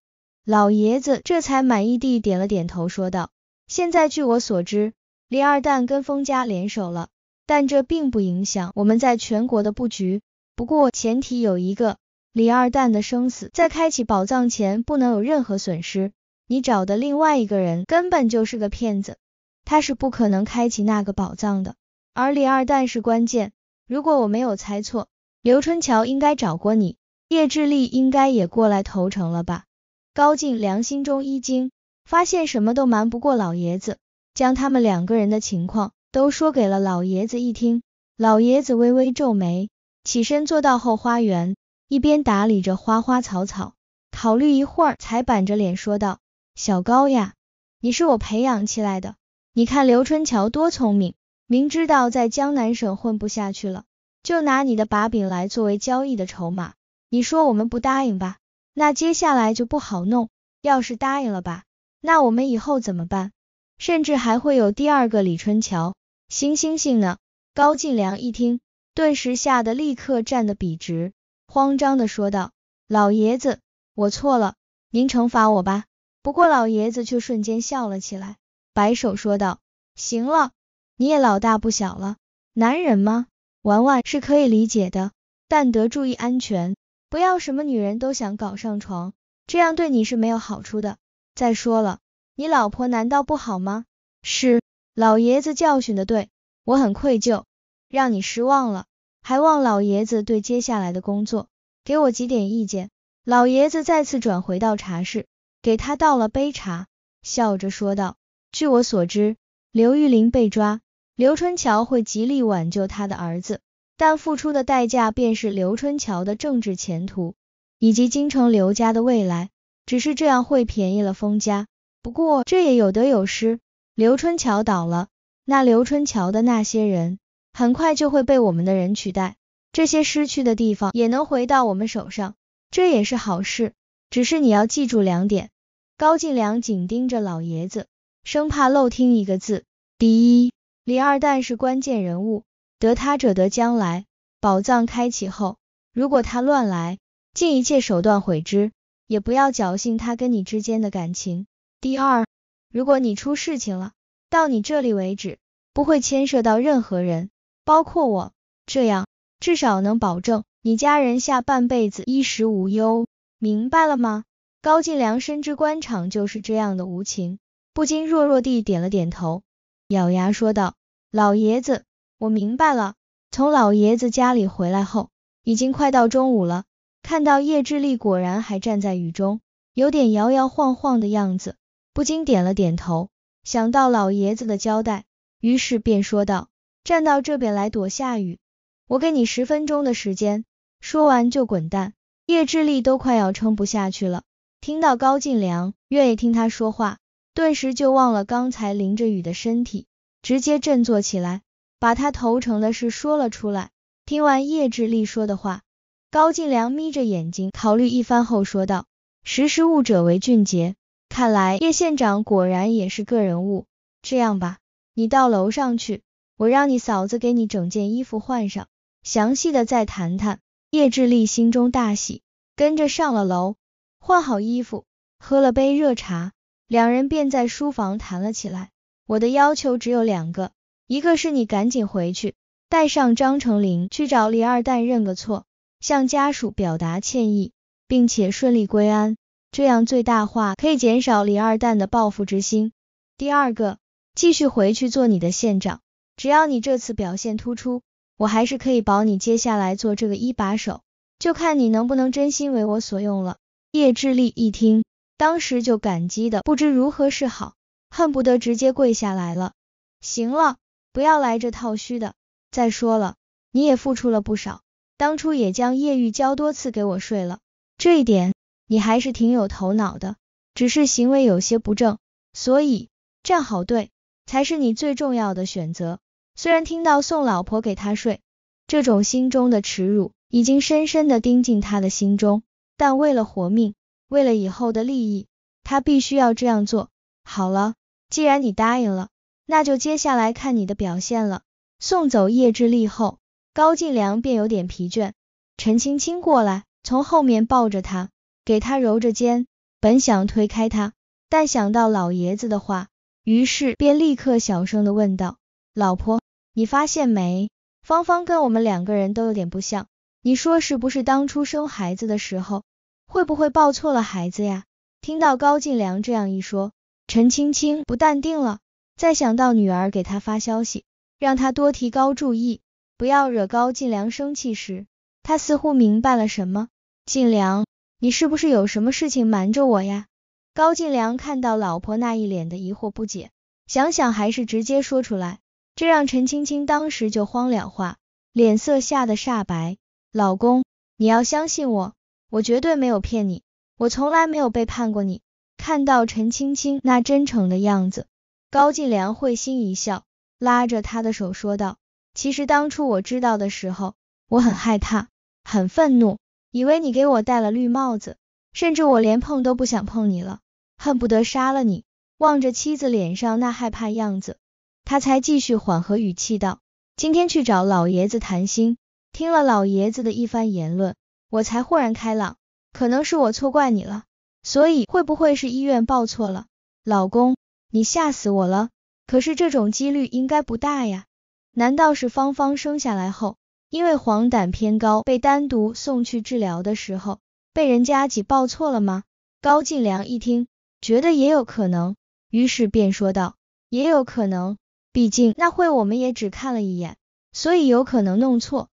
老爷子这才满意地点了点头，说道：“现在据我所知，李二蛋跟封家联手了。”但这并不影响我们在全国的布局。不过前提有一个，李二蛋的生死在开启宝藏前不能有任何损失。你找的另外一个人根本就是个骗子，他是不可能开启那个宝藏的。而李二蛋是关键。如果我没有猜错，刘春桥应该找过你，叶志丽应该也过来投诚了吧？高进良心中一惊，发现什么都瞒不过老爷子，将他们两个人的情况。都说给了老爷子一听，老爷子微微皱眉，起身坐到后花园，一边打理着花花草草，考虑一会儿才板着脸说道：“小高呀，你是我培养起来的，你看刘春桥多聪明，明知道在江南省混不下去了，就拿你的把柄来作为交易的筹码，你说我们不答应吧？那接下来就不好弄；要是答应了吧，那我们以后怎么办？甚至还会有第二个李春桥。”行行行呢，高进良一听，顿时吓得立刻站得笔直，慌张的说道：“老爷子，我错了，您惩罚我吧。”不过老爷子却瞬间笑了起来，摆手说道：“行了，你也老大不小了，男人嘛，玩玩是可以理解的，但得注意安全，不要什么女人都想搞上床，这样对你是没有好处的。再说了，你老婆难道不好吗？”是。老爷子教训的对，我很愧疚，让你失望了，还望老爷子对接下来的工作给我几点意见。老爷子再次转回到茶室，给他倒了杯茶，笑着说道：“据我所知，刘玉玲被抓，刘春桥会极力挽救他的儿子，但付出的代价便是刘春桥的政治前途以及京城刘家的未来。只是这样会便宜了封家，不过这也有得有失。”刘春桥倒了，那刘春桥的那些人很快就会被我们的人取代，这些失去的地方也能回到我们手上，这也是好事。只是你要记住两点。高进良紧盯着老爷子，生怕漏听一个字。第一，李二蛋是关键人物，得他者得将来。宝藏开启后，如果他乱来，尽一切手段毁之，也不要侥幸他跟你之间的感情。第二。如果你出事情了，到你这里为止，不会牵涉到任何人，包括我，这样至少能保证你家人下半辈子衣食无忧，明白了吗？高进良深知官场就是这样的无情，不禁弱弱地点了点头，咬牙说道：“老爷子，我明白了。”从老爷子家里回来后，已经快到中午了，看到叶志丽果然还站在雨中，有点摇摇晃晃的样子。不禁点了点头，想到老爷子的交代，于是便说道：“站到这边来躲下雨，我给你十分钟的时间。”说完就滚蛋。叶志力都快要撑不下去了，听到高进良愿意听他说话，顿时就忘了刚才淋着雨的身体，直接振作起来，把他投诚的事说了出来。听完叶志力说的话，高进良眯着眼睛考虑一番后说道：“识时务者为俊杰。”看来叶县长果然也是个人物。这样吧，你到楼上去，我让你嫂子给你整件衣服换上，详细的再谈谈。叶志立心中大喜，跟着上了楼，换好衣服，喝了杯热茶，两人便在书房谈了起来。我的要求只有两个，一个是你赶紧回去，带上张成林去找李二蛋认个错，向家属表达歉意，并且顺利归安。这样最大化可以减少李二蛋的报复之心。第二个，继续回去做你的县长，只要你这次表现突出，我还是可以保你接下来做这个一把手，就看你能不能真心为我所用了。叶志立一听，当时就感激的不知如何是好，恨不得直接跪下来了。行了，不要来这套虚的。再说了，你也付出了不少，当初也将叶玉娇多次给我睡了，这一点。你还是挺有头脑的，只是行为有些不正，所以站好队才是你最重要的选择。虽然听到送老婆给他睡，这种心中的耻辱已经深深的钉进他的心中，但为了活命，为了以后的利益，他必须要这样做。好了，既然你答应了，那就接下来看你的表现了。送走叶志立后，高进良便有点疲倦。陈青青过来，从后面抱着他。给他揉着肩，本想推开他，但想到老爷子的话，于是便立刻小声的问道：“老婆，你发现没？芳芳跟我们两个人都有点不像。你说是不是？当初生孩子的时候，会不会抱错了孩子呀？”听到高进良这样一说，陈青青不淡定了。再想到女儿给他发消息，让他多提高注意，不要惹高进良生气时，他似乎明白了什么。进良。你是不是有什么事情瞒着我呀？高进良看到老婆那一脸的疑惑不解，想想还是直接说出来，这让陈青青当时就慌了，话脸色吓得煞白。老公，你要相信我，我绝对没有骗你，我从来没有背叛过你。看到陈青青那真诚的样子，高进良会心一笑，拉着她的手说道：“其实当初我知道的时候，我很害怕，很愤怒。”以为你给我戴了绿帽子，甚至我连碰都不想碰你了，恨不得杀了你。望着妻子脸上那害怕样子，他才继续缓和语气道：“今天去找老爷子谈心，听了老爷子的一番言论，我才豁然开朗，可能是我错怪你了。所以会不会是医院报错了？老公，你吓死我了！可是这种几率应该不大呀，难道是芳芳生下来后？”因为黄疸偏高，被单独送去治疗的时候，被人家挤报错了吗？高进良一听，觉得也有可能，于是便说道，也有可能，毕竟那会我们也只看了一眼，所以有可能弄错。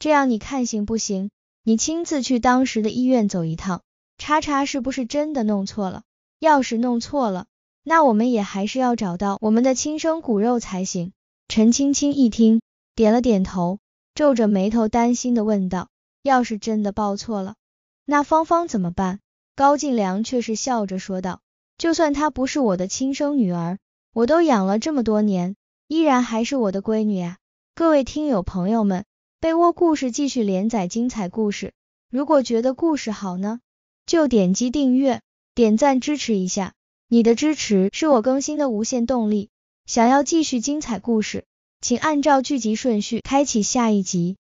这样你看行不行？你亲自去当时的医院走一趟，查查是不是真的弄错了。要是弄错了，那我们也还是要找到我们的亲生骨肉才行。陈青青一听，点了点头。皱着眉头，担心的问道：“要是真的报错了，那芳芳怎么办？”高进良却是笑着说道：“就算她不是我的亲生女儿，我都养了这么多年，依然还是我的闺女啊。”各位听友朋友们，被窝故事继续连载精彩故事，如果觉得故事好呢，就点击订阅，点赞支持一下，你的支持是我更新的无限动力。想要继续精彩故事。请按照剧集顺序开启下一集。